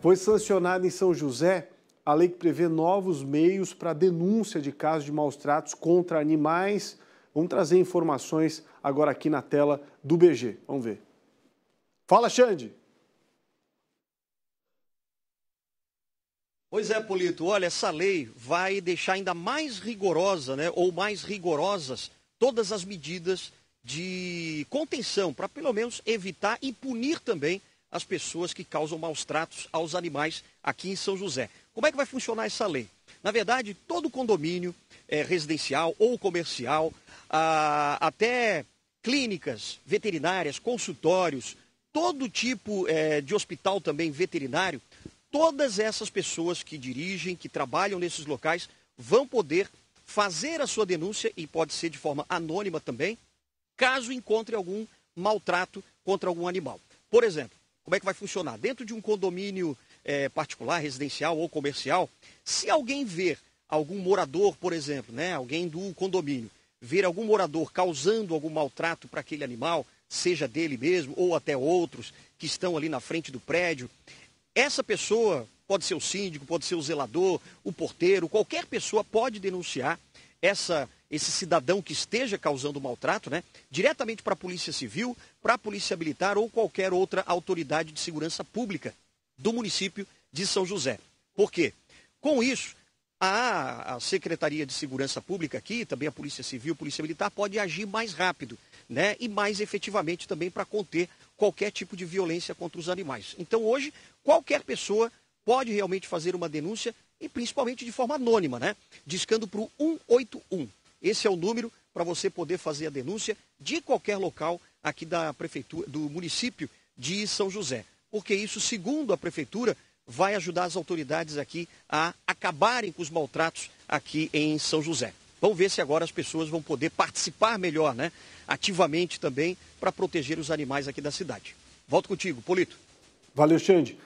Foi sancionada em São José a lei que prevê novos meios para denúncia de casos de maus tratos contra animais. Vamos trazer informações agora aqui na tela do BG. Vamos ver. Fala, Xande! Pois é, Polito, olha, essa lei vai deixar ainda mais rigorosa, né, ou mais rigorosas, todas as medidas de contenção, para pelo menos evitar e punir também as pessoas que causam maus tratos aos animais aqui em São José. Como é que vai funcionar essa lei? Na verdade, todo condomínio é, residencial ou comercial, a, até clínicas veterinárias, consultórios, todo tipo é, de hospital também veterinário, todas essas pessoas que dirigem, que trabalham nesses locais, vão poder fazer a sua denúncia, e pode ser de forma anônima também, caso encontre algum maltrato contra algum animal. Por exemplo, como é que vai funcionar? Dentro de um condomínio é, particular, residencial ou comercial, se alguém ver algum morador, por exemplo, né, alguém do condomínio, ver algum morador causando algum maltrato para aquele animal, seja dele mesmo ou até outros que estão ali na frente do prédio, essa pessoa, pode ser o síndico, pode ser o zelador, o porteiro, qualquer pessoa pode denunciar essa, esse cidadão que esteja causando maltrato, né, diretamente para a Polícia Civil, para a Polícia Militar ou qualquer outra autoridade de segurança pública do município de São José. Por quê? Com isso, a, a Secretaria de Segurança Pública aqui, também a Polícia Civil, Polícia Militar, pode agir mais rápido né, e mais efetivamente também para conter qualquer tipo de violência contra os animais. Então, hoje, qualquer pessoa pode realmente fazer uma denúncia e principalmente de forma anônima, né? Discando para o 181. Esse é o número para você poder fazer a denúncia de qualquer local aqui da prefeitura, do município de São José. Porque isso, segundo a prefeitura, vai ajudar as autoridades aqui a acabarem com os maltratos aqui em São José. Vamos ver se agora as pessoas vão poder participar melhor, né? Ativamente também para proteger os animais aqui da cidade. Volto contigo, Polito. Valeu, Xande.